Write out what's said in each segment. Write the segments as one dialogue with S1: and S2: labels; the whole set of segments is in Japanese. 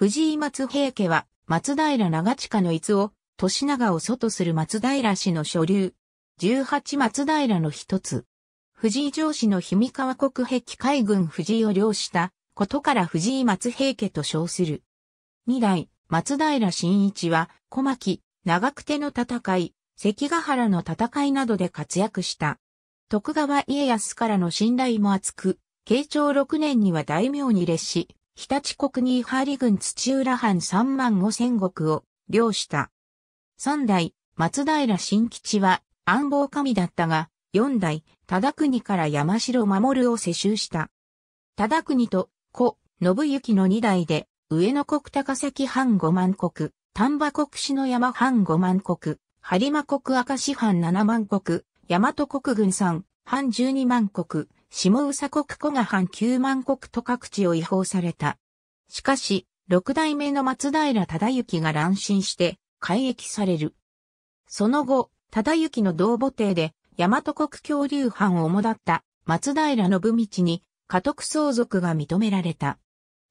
S1: 藤井松平家は、松平長近の逸を、年長を祖とする松平氏の所流。十八松平の一つ。藤井城氏の氷見川国壁海軍藤井を領したことから藤井松平家と称する。二代、松平新一は、小牧、長久手の戦い、関ヶ原の戦いなどで活躍した。徳川家康からの信頼も厚く、慶長六年には大名に列し、日立国にハリ郡土浦藩三万五千石を領した。三代、松平新吉は安房神だったが、四代、忠国から山城守を世襲した。忠国と子、信行の二代で、上野国高崎藩五万国、丹波国篠山藩五万国、播磨国明石藩七万国、大和国軍三藩十二万国、下宇佐国古賀藩九万国と各地を違法された。しかし、六代目の松平忠行が乱心して、改易される。その後、忠行の同母邸で、大和国恐竜藩をもだった松平信道に、家督相続が認められた。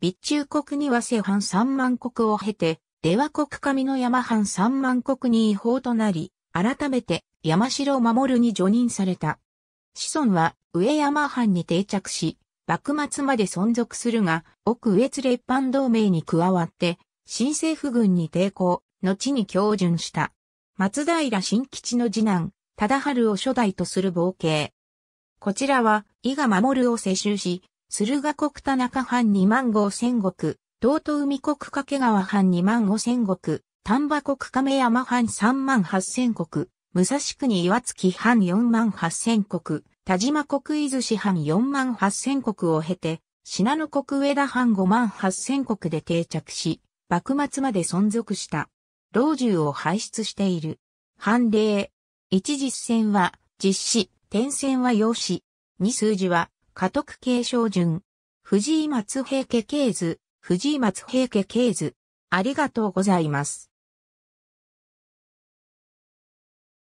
S1: 備中国には瀬藩三万国を経て、出羽国上の山藩三万国に違法となり、改めて山城守に除任された。子孫は上山藩に定着し、幕末まで存続するが、奥上津列藩同盟に加わって、新政府軍に抵抗、後に教順した。松平新吉の次男、忠春を初代とする冒険。こちらは、伊賀守を世襲し、駿河国田中藩二万五千国、東都海国掛川藩二万五千石、丹波国亀山藩三万八千石、武蔵国岩月藩四万八千石、田島国伊豆市藩4万8000国を経て、信濃国上田藩5万8000国で定着し、幕末まで存続した。老中を輩出している。判例。一実践は実施、転戦は用紙。二数字は家督継承順。藤井松平家系図、藤井松平家系図。ありがとうございます。